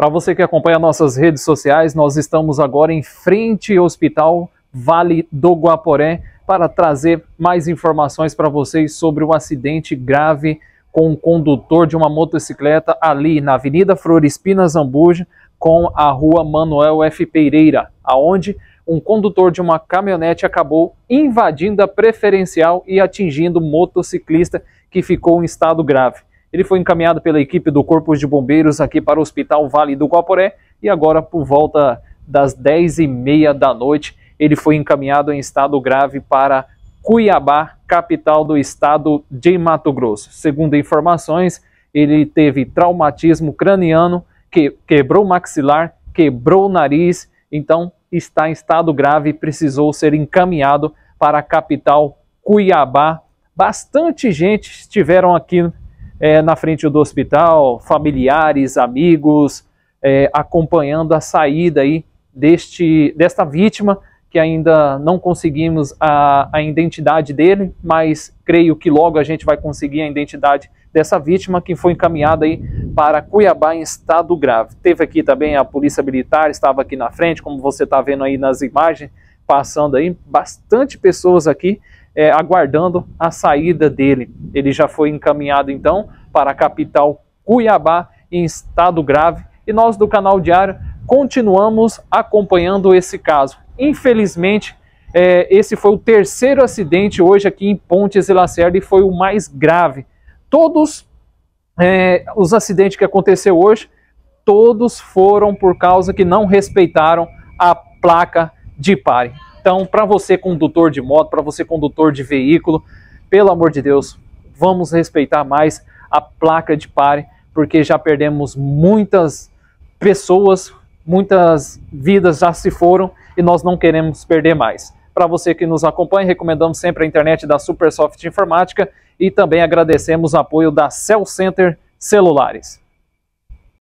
Para você que acompanha nossas redes sociais, nós estamos agora em frente ao Hospital Vale do Guaporé para trazer mais informações para vocês sobre o acidente grave com o condutor de uma motocicleta ali na Avenida Florespina Zambuja com a Rua Manuel F. Pereira, aonde um condutor de uma caminhonete acabou invadindo a preferencial e atingindo o motociclista que ficou em estado grave. Ele foi encaminhado pela equipe do Corpo de Bombeiros aqui para o Hospital Vale do Guaporé e agora por volta das 10h30 da noite ele foi encaminhado em estado grave para Cuiabá, capital do estado de Mato Grosso. Segundo informações, ele teve traumatismo craniano, que, quebrou maxilar, quebrou o nariz, então está em estado grave e precisou ser encaminhado para a capital Cuiabá. Bastante gente estiveram aqui é, na frente do hospital, familiares, amigos, é, acompanhando a saída aí deste, desta vítima, que ainda não conseguimos a, a identidade dele, mas creio que logo a gente vai conseguir a identidade dessa vítima, que foi encaminhada aí para Cuiabá em estado grave. Teve aqui também a polícia militar, estava aqui na frente, como você está vendo aí nas imagens, passando aí, bastante pessoas aqui é, aguardando a saída dele. Ele já foi encaminhado então para a capital Cuiabá em estado grave e nós do canal Diário continuamos acompanhando esse caso. Infelizmente, é, esse foi o terceiro acidente hoje aqui em Pontes e Lacerda e foi o mais grave. Todos é, os acidentes que aconteceu hoje, todos foram por causa que não respeitaram a placa de pare. Então, para você condutor de moto, para você condutor de veículo, pelo amor de Deus, vamos respeitar mais a placa de pare, porque já perdemos muitas pessoas, muitas vidas já se foram e nós não queremos perder mais. Para você que nos acompanha, recomendamos sempre a internet da Supersoft Informática e também agradecemos o apoio da Cell Center Celulares.